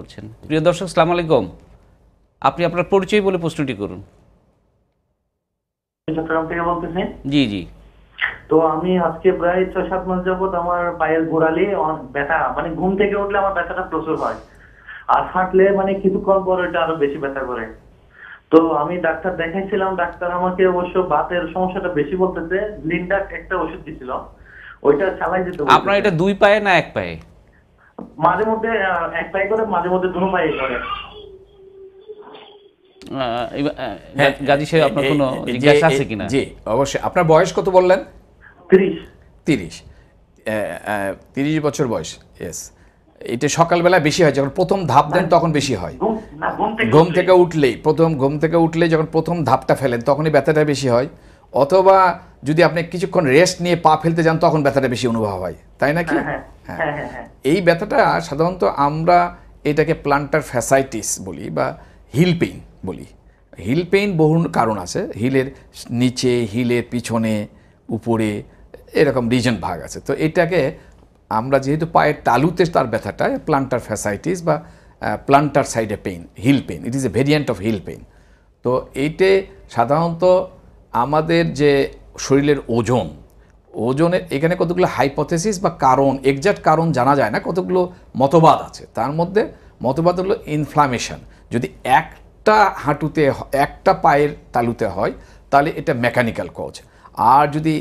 করছেন প্রিয় দর্শক সালাম আলাইকুম আপনি আপনার পরিচয় বলে প্রশ্নটি করুন থেকে বলতেছেন জি জি তো আমি আজকে প্রায় ছয় সাত মাস যাবত আমার পায়ের গোড়ালি ব্যথা মানে ঘুম থেকে উঠলে আমার ব্যথাটা প্রচুর হয় আর হাঁটলে মানে কিছুক্ষণ পরে ওটা আরো বেশি ব্যথা করে তো আমি ডাক্তার দেখাইছিলাম ডাক্তার আমাকে অবশ্য বাতের সমস্যাটা বেশি বলতেছে লিন্ডাক একটা ওষুধ দিছিল ওইটা চালাই যেতে আপনার এটা দুই পায়ে না এক পায়ে মাঝে মধ্যে একটাই করে মাঝে মধ্যে দুনো পাই করে আপনার বয়স কত বললেন তিরিশ বছর বয়স এটা সকালবেলা বেশি হয় যখন প্রথম ধাপ দেন তখন বেশি হয় ঘুম থেকে উঠলেই প্রথম ঘুম থেকে উঠলে যখন প্রথম ধাপটা ফেলেন তখনই ব্যথাটা বেশি হয় অথবা যদি আপনি কিছুক্ষণ রেস্ট নিয়ে পা ফেলতে যান তখন ব্যথাটা বেশি অনুভব হয় তাই নাকি হ্যাঁ, হ্যাঁ, হ্যাঁ।, হ্যাঁ এই ব্যথাটা সাধারণত আমরা এটাকে প্লান্টার ফ্যাসাইটিস বলি বা হিল পেইন বলি হিল পেইন বহু কারণ আছে হিলের নিচে হিলের পিছনে উপরে এরকম রিজন ভাগ আছে তো এটাকে আমরা যেহেতু পায়ের তালুতে তার ব্যথাটা প্লান্টার ফ্যাসাইটিস বা প্লান্টার সাইডে pain heel pain it is a variant of heel pain তো এইটে সাধারণত আমাদের যে শরীরের ওজন ওজনের এখানে কতগুলো হাইপোথেসিস বা কারণ একজাক্ট কারণ জানা যায় না কতগুলো মতবাদ আছে তার মধ্যে মতবাদ হলো ইনফ্লামেশন যদি একটা হাঁটুতে একটা পায়ের তালুতে হয় তাহলে এটা মেকানিক্যাল কজ আর যদি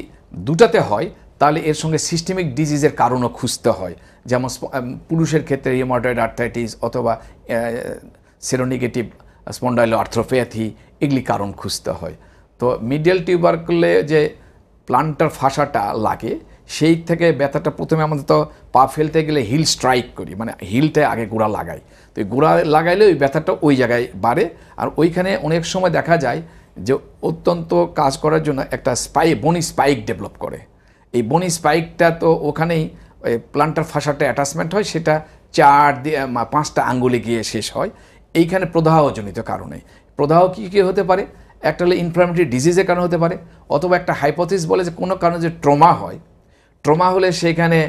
দুটাতে হয় তাহলে এর সঙ্গে সিস্টেমিক ডিজিজের কারণও খুঁজতে হয় যেমন পুরুষের ক্ষেত্রে রিমোটয়েড আর্থাইটিস অথবা সেরোনেগেটিভ স্পন্ডাইলো আর্থ্রোপ্যাথি এগুলি কারণ খুঁজতে হয় তো মিডিয়াল টিউবারকুলে যে প্লান্টার ফাঁসাটা লাগে সেই থেকে ব্যথাটা প্রথমে আমাদের তো পা ফেলতে গেলে হিল স্ট্রাইক করি মানে হিলটায় আগে গোড়া লাগাই তো গোড়া লাগাইলে ওই ব্যথাটা ওই জায়গায় বাড়ে আর ওইখানে অনেক সময় দেখা যায় যে অত্যন্ত কাজ করার জন্য একটা স্পাই বনি স্পাইক ডেভেলপ করে এই বনি স্পাইকটা তো ওখানেই প্লান্টার ফাঁসাটা অ্যাটাচমেন্ট হয় সেটা চার দিয়ে পাঁচটা আঙ্গুলে গিয়ে শেষ হয় এইখানে প্রদাহজনিত কারণে প্রদাহ কী কী হতে পারে একটা হলো ইনফ্লামেটরি ডিজিজের কারণে হতে পারে অথবা একটা হাইপোথিস বলে যে কোনো কারণে যে ট্রমা হয় ট্রমা হলে সেখানে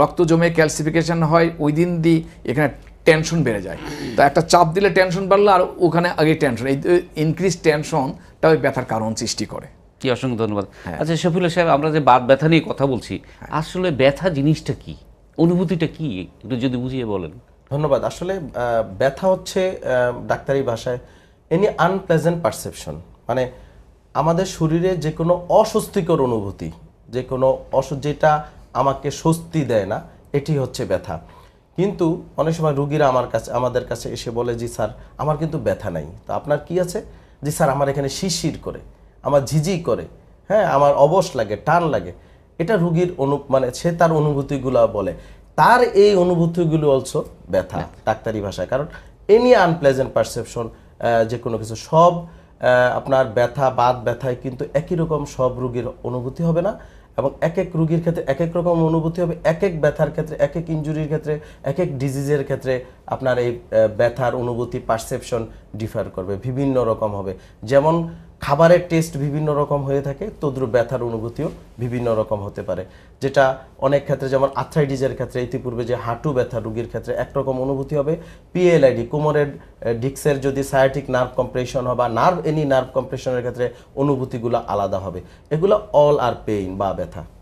রক্ত জমে ক্যালসিফিকেশান হয় উইদিন দি এখানে টেনশন বেড়ে যায় তা একটা চাপ দিলে টেনশন বাড়লো আর ওখানে আগে টেনশন এই ইনক্রিজ টেনশনটা ওই ব্যথার কারণ সৃষ্টি করে কি অসংখ্য ধন্যবাদ হ্যাঁ। আচ্ছা শফিল সাহেব আমরা যে বাদ ব্যথা নিয়ে কথা বলছি হ্যাঁ। আসলে ব্যথা জিনিসটা কি অনুভূতিটা কি একটু যদি বুঝিয়ে বলেন ধন্যবাদ আসলে ব্যথা হচ্ছে ডাক্তারি ভাষায় এনি আনপ্লেজেন্ট পারসেপশন মানে আমাদের শরীরে যে কোনো অস্বস্তিকর অনুভূতি যে কোনো অস যেটা আমাকে স্বস্তি দেয় না এটি হচ্ছে ব্যথা কিন্তু অনেক সময় রুগীরা আমার কাছে আমাদের কাছে এসে বলে জি স্যার আমার কিন্তু ব্যথা নাই তো আপনার কি আছে জি স্যার আমার এখানে শিশির করে আমার ঝিঝি করে হ্যাঁ আমার অবস লাগে টান লাগে এটা রুগীর অনু মানে সে তার অনুভূতিগুলো বলে তার এই অনুভূতিগুলো অলসো ব্যথা ডাক্তারি ভাষায় কারণ এনি আনপ্লেজেন্ট পারসেপশন যে কোনো কিছু সব আপনার ব্যথা বাত ব্যথায় কিন্তু একই রকম সব রুগীর অনুভূতি হবে না এবং এক এক রুগীর ক্ষেত্রে এক এক রকম অনুভূতি হবে এক এক ব্যথার ক্ষেত্রে এক এক ইঞ্জুরির ক্ষেত্রে এক এক ডিজিজের ক্ষেত্রে আপনার এই ব্যথার অনুভূতি পারসেপশন ডিফার করবে বিভিন্ন রকম হবে যেমন খাবারের টেস্ট বিভিন্ন রকম হয়ে থাকে তদ্রুপ ব্যথার অনুভূতিও বিভিন্ন রকম হতে পারে যেটা অনেক ক্ষেত্রে যেমন আর্থ্রাইটিসের ক্ষেত্রে ইতিপূর্বে যে হাঁটু ব্যথা রুগীর ক্ষেত্রে একরকম অনুভূতি হবে পিএলআইডি কোমরের ডিক্সের যদি সায়াটিক নার্ভ কম্প্রেশন হয় বা নার্ভ এনি নার্ভ কম্প্রেশনের ক্ষেত্রে অনুভূতিগুলো আলাদা হবে এগুলো অল আর পেইন বা ব্যথা